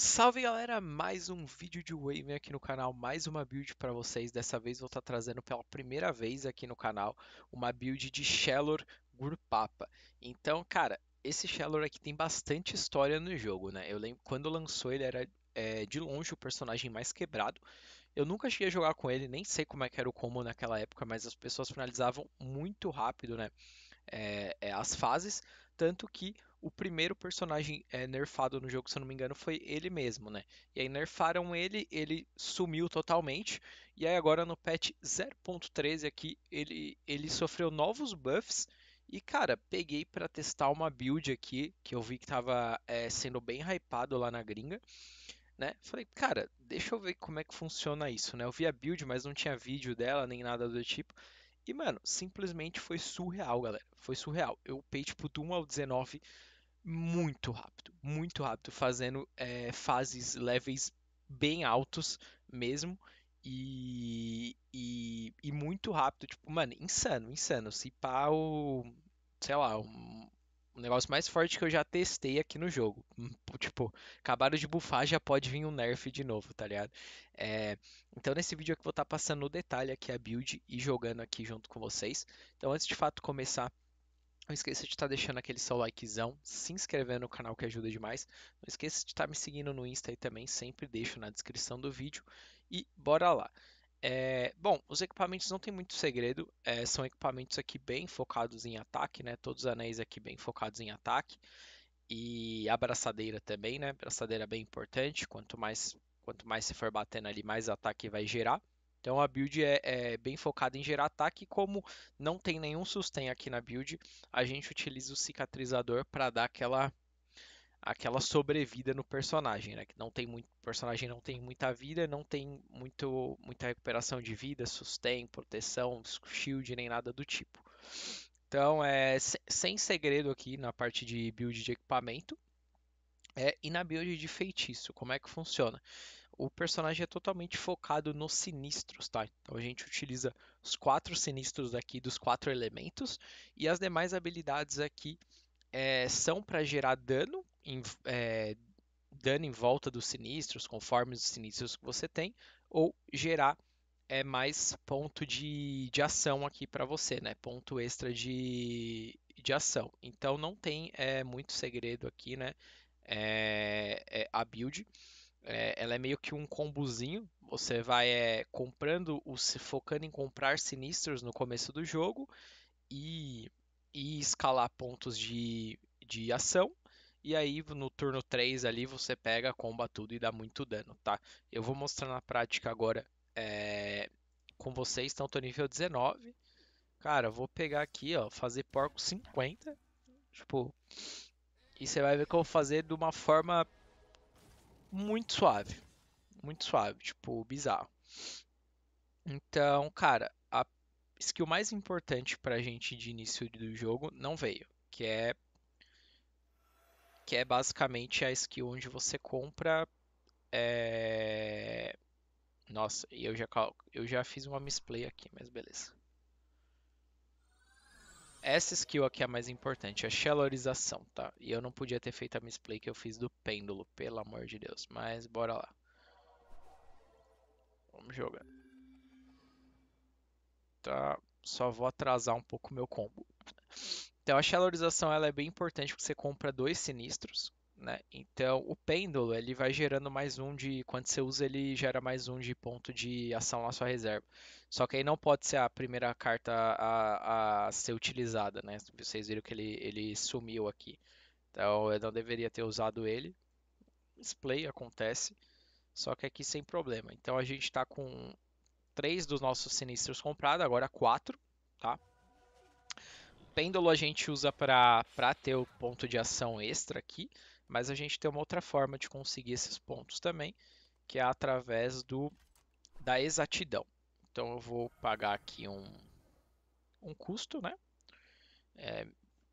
Salve galera, mais um vídeo de Waven aqui no canal, mais uma build para vocês. Dessa vez vou estar tá trazendo pela primeira vez aqui no canal uma build de Shellor Gurpapa. Então, cara, esse Shellor aqui tem bastante história no jogo, né? Eu lembro quando lançou ele era é, de longe o personagem mais quebrado. Eu nunca cheguei a jogar com ele, nem sei como é que era o combo naquela época, mas as pessoas finalizavam muito rápido, né? É, é, as fases, tanto que o primeiro personagem é, nerfado no jogo, se eu não me engano, foi ele mesmo, né? E aí nerfaram ele, ele sumiu totalmente. E aí agora no patch 0.13 aqui, ele, ele sofreu novos buffs. E cara, peguei para testar uma build aqui, que eu vi que tava é, sendo bem hypado lá na gringa. Né? Falei, cara, deixa eu ver como é que funciona isso, né? Eu vi a build, mas não tinha vídeo dela, nem nada do tipo. E, mano, simplesmente foi surreal, galera. Foi surreal. Eu upei, tipo, do 1 ao 19 muito rápido. Muito rápido. Fazendo é, fases, levels bem altos mesmo. E, e, e, muito rápido. Tipo, mano, insano, insano. Se pá o. Sei lá, o negócio mais forte que eu já testei aqui no jogo. Hum, tipo, acabaram de bufar, já pode vir um nerf de novo, tá ligado? É, então nesse vídeo aqui eu vou estar tá passando no detalhe aqui a build e jogando aqui junto com vocês. Então antes de fato começar, não esqueça de estar tá deixando aquele seu likezão, se inscrevendo no canal que ajuda demais. Não esqueça de estar tá me seguindo no Insta aí também, sempre deixo na descrição do vídeo. E bora lá! É, bom, os equipamentos não tem muito segredo, é, são equipamentos aqui bem focados em ataque, né? Todos os anéis aqui bem focados em ataque. E a braçadeira também, né? Abraçadeira braçadeira é bem importante, quanto mais, quanto mais você for batendo ali, mais ataque vai gerar. Então a build é, é bem focada em gerar ataque, como não tem nenhum sustain aqui na build, a gente utiliza o cicatrizador para dar aquela aquela sobrevida no personagem, né? Que não tem muito, o personagem não tem muita vida, não tem muito, muita recuperação de vida, sustain, proteção, shield, nem nada do tipo. Então, é sem segredo aqui na parte de build de equipamento. É, e na build de feitiço, como é que funciona? O personagem é totalmente focado nos sinistros, tá? Então a gente utiliza os quatro sinistros aqui dos quatro elementos e as demais habilidades aqui é, são para gerar dano em, é, dano em volta dos sinistros, conforme os sinistros que você tem, ou gerar é, mais ponto de, de ação aqui para você, né? Ponto extra de, de ação. Então não tem é, muito segredo aqui, né? É, é, a build. É, ela é meio que um combozinho. Você vai é, comprando, os se focando em comprar sinistros no começo do jogo e, e escalar pontos de, de ação e aí, no turno 3 ali, você pega, comba tudo e dá muito dano, tá? Eu vou mostrar na prática agora é... com vocês, então tô nível 19. Cara, vou pegar aqui, ó, fazer porco 50. Tipo, e você vai ver que eu vou fazer de uma forma muito suave. Muito suave, tipo, bizarro. Então, cara, a skill mais importante pra gente de início do jogo não veio, que é que é basicamente a skill onde você compra. É... Nossa, eu já, eu já fiz uma misplay aqui, mas beleza. Essa skill aqui é a mais importante, a é shallowização, tá? E eu não podia ter feito a misplay que eu fiz do pêndulo, pelo amor de Deus. Mas bora lá. Vamos jogar. Tá, só vou atrasar um pouco meu combo. Então a chalorização ela é bem importante porque você compra dois sinistros, né? Então o pêndulo ele vai gerando mais um de quando você usa ele gera mais um de ponto de ação na sua reserva. Só que aí não pode ser a primeira carta a, a ser utilizada, né? Vocês viram que ele, ele sumiu aqui. Então eu não deveria ter usado ele. Display acontece, só que aqui sem problema. Então a gente está com três dos nossos sinistros comprados, agora quatro, tá? pêndulo a gente usa para ter o ponto de ação extra aqui, mas a gente tem uma outra forma de conseguir esses pontos também, que é através do da exatidão. Então eu vou pagar aqui um, um custo, né? É,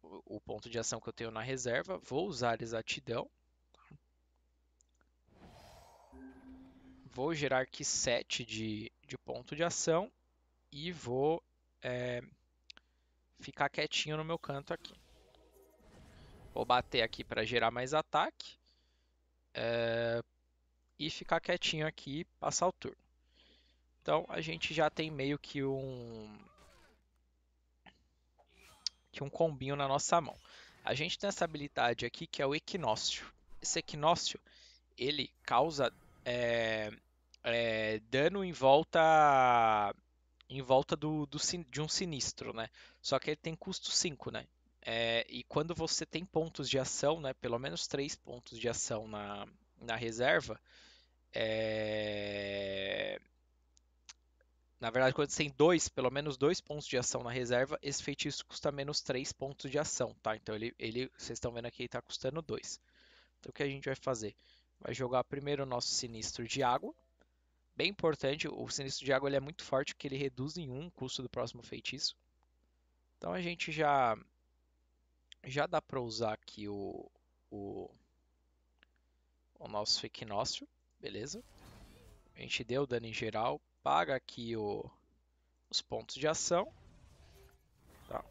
o ponto de ação que eu tenho na reserva, vou usar exatidão. Vou gerar aqui 7 de, de ponto de ação e vou é, ficar quietinho no meu canto aqui. Vou bater aqui para gerar mais ataque. É... E ficar quietinho aqui passar o turno. Então a gente já tem meio que um... Que um combinho na nossa mão. A gente tem essa habilidade aqui que é o equinócio. Esse equinócio, ele causa é, é, dano em volta em volta do, do, de um sinistro, né? Só que ele tem custo 5, né? É, e quando você tem pontos de ação, né? Pelo menos 3 pontos de ação na, na reserva. É... Na verdade, quando você tem dois, pelo menos dois pontos de ação na reserva, esse feitiço custa menos três pontos de ação, tá? Então ele, ele vocês estão vendo aqui, ele está custando dois. Então o que a gente vai fazer? Vai jogar primeiro o nosso sinistro de água bem importante. O Sinistro de Água ele é muito forte porque ele reduz em 1 um o custo do próximo feitiço. Então a gente já já dá para usar aqui o, o, o nosso equinócio, beleza? A gente deu dano em geral, paga aqui o, os pontos de ação. Tá.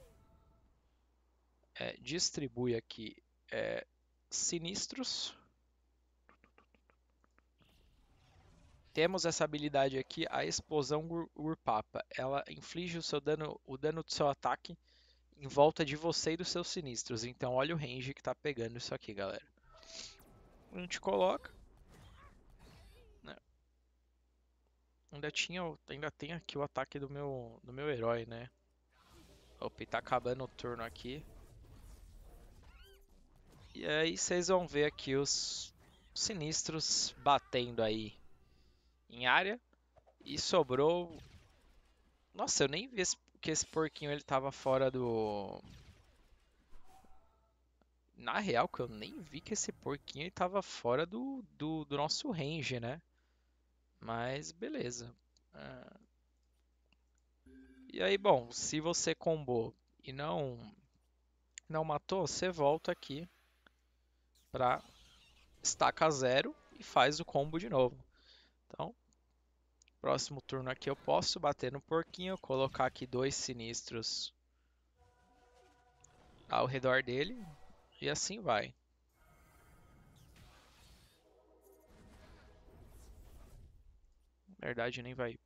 É, distribui aqui é, sinistros. Temos essa habilidade aqui, a explosão urpapa. Ela inflige o seu dano, o dano do seu ataque em volta de você e dos seus sinistros. Então olha o range que tá pegando isso aqui, galera. A gente coloca. Né? Ainda tinha, ainda tem aqui o ataque do meu, do meu herói, né? Opa, tá acabando o turno aqui. E aí vocês vão ver aqui os sinistros batendo aí em área. E sobrou... Nossa, eu nem vi esse, que esse porquinho ele tava fora do... Na real, que eu nem vi que esse porquinho ele tava fora do, do, do nosso range, né? Mas beleza. Ah. E aí, bom, se você combou e não não matou, você volta aqui pra estaca zero e faz o combo de novo. Então, próximo turno aqui eu posso bater no porquinho, colocar aqui dois sinistros ao redor dele e assim vai. Na verdade nem vai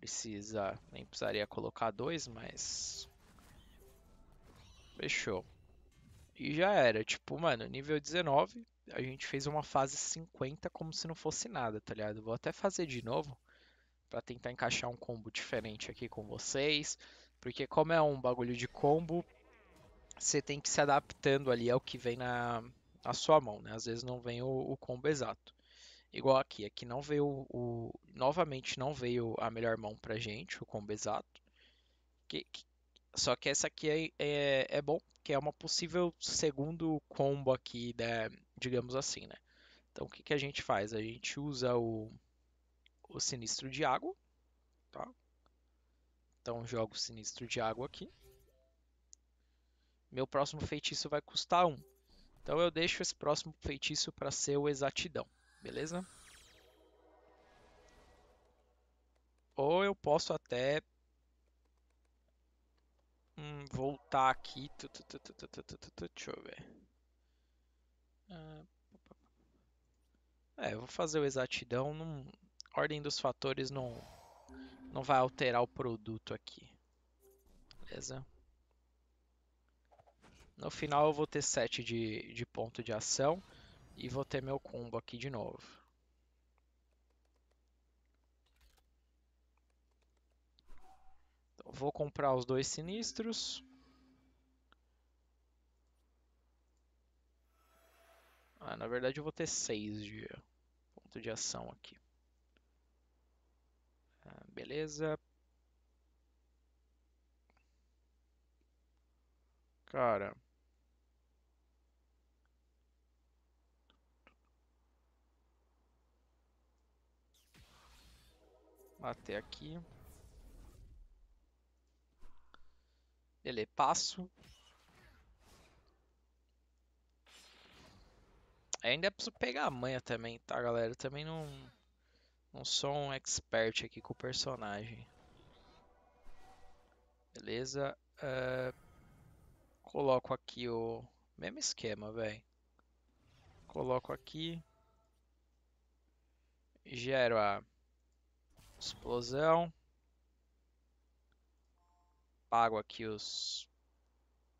precisar, nem precisaria colocar dois, mas fechou. E já era, tipo, mano, nível 19, a gente fez uma fase 50 como se não fosse nada, tá ligado? Vou até fazer de novo para tentar encaixar um combo diferente aqui com vocês, porque como é um bagulho de combo, você tem que se adaptando ali ao que vem na, na sua mão, né? Às vezes não vem o, o combo exato. Igual aqui, aqui não veio o, novamente não veio a melhor mão pra gente, o combo exato. Que, que, só que essa aqui é, é, é bom que é uma possível segundo combo aqui, né, digamos assim, né? Então o que, que a gente faz? A gente usa o, o sinistro de água, tá? Então jogo o sinistro de água aqui. Meu próximo feitiço vai custar 1. Então eu deixo esse próximo feitiço para ser o exatidão, beleza? Ou eu posso até hum, voltar aqui. Deixa eu ver. Ah, é, eu vou fazer o exatidão. Não, ordem dos fatores não, não vai alterar o produto aqui. Beleza? No final eu vou ter 7 de, de ponto de ação e vou ter meu combo aqui de novo. Vou comprar os dois sinistros. Ah, na verdade eu vou ter 6 de ponto de ação aqui. Ah, beleza. Cara. Até aqui. Ele passo. Ainda é preciso pegar a manha também, tá, galera? também não, não sou um expert aqui com o personagem. Beleza. Uh, coloco aqui o mesmo esquema, velho. Coloco aqui. Gero a explosão pago aqui os,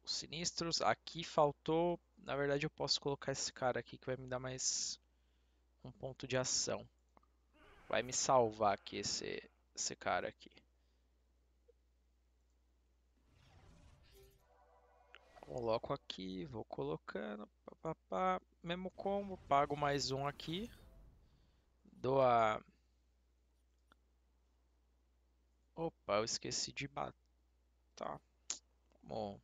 os sinistros. Aqui faltou. Na verdade, eu posso colocar esse cara aqui que vai me dar mais um ponto de ação. Vai me salvar aqui esse, esse cara aqui. Coloco aqui, vou colocando, pá, pá, pá. mesmo combo, pago mais um aqui, dou a... Opa, eu esqueci de bater Tá. Bom.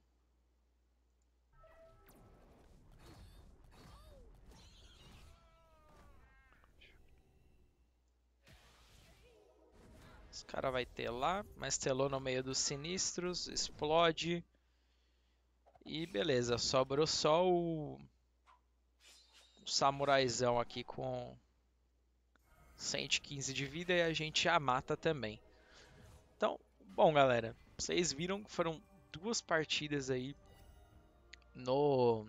Os cara vai lá mas telou no meio dos sinistros, explode. E beleza, sobrou só o, o samuraizão aqui com 115 de vida e a gente a mata também. Então, bom galera, vocês viram que foram duas partidas aí no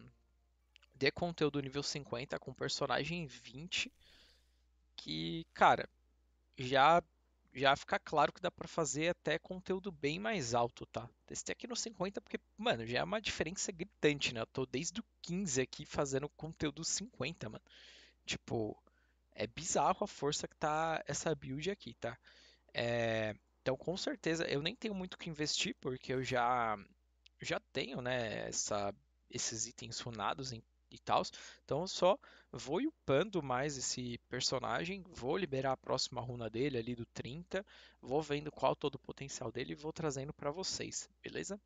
de conteúdo nível 50 com personagem 20 que, cara, já já fica claro que dá para fazer até conteúdo bem mais alto, tá? Testei aqui no 50 porque, mano, já é uma diferença gritante, né? Eu tô desde o 15 aqui fazendo conteúdo 50, mano. Tipo, é bizarro a força que tá essa build aqui, tá? É, então, com certeza, eu nem tenho muito o que investir, porque eu já, já tenho né, essa, esses itens runados em, e tal. Então, eu só vou upando mais esse personagem, vou liberar a próxima runa dele ali do 30, vou vendo qual todo o potencial dele e vou trazendo para vocês, beleza?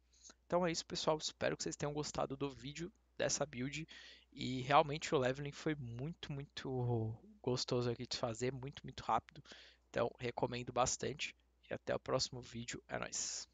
Então é isso, pessoal. Espero que vocês tenham gostado do vídeo dessa build. E realmente o leveling foi muito, muito gostoso aqui de fazer, muito, muito rápido. Então recomendo bastante e até o próximo vídeo. É nóis!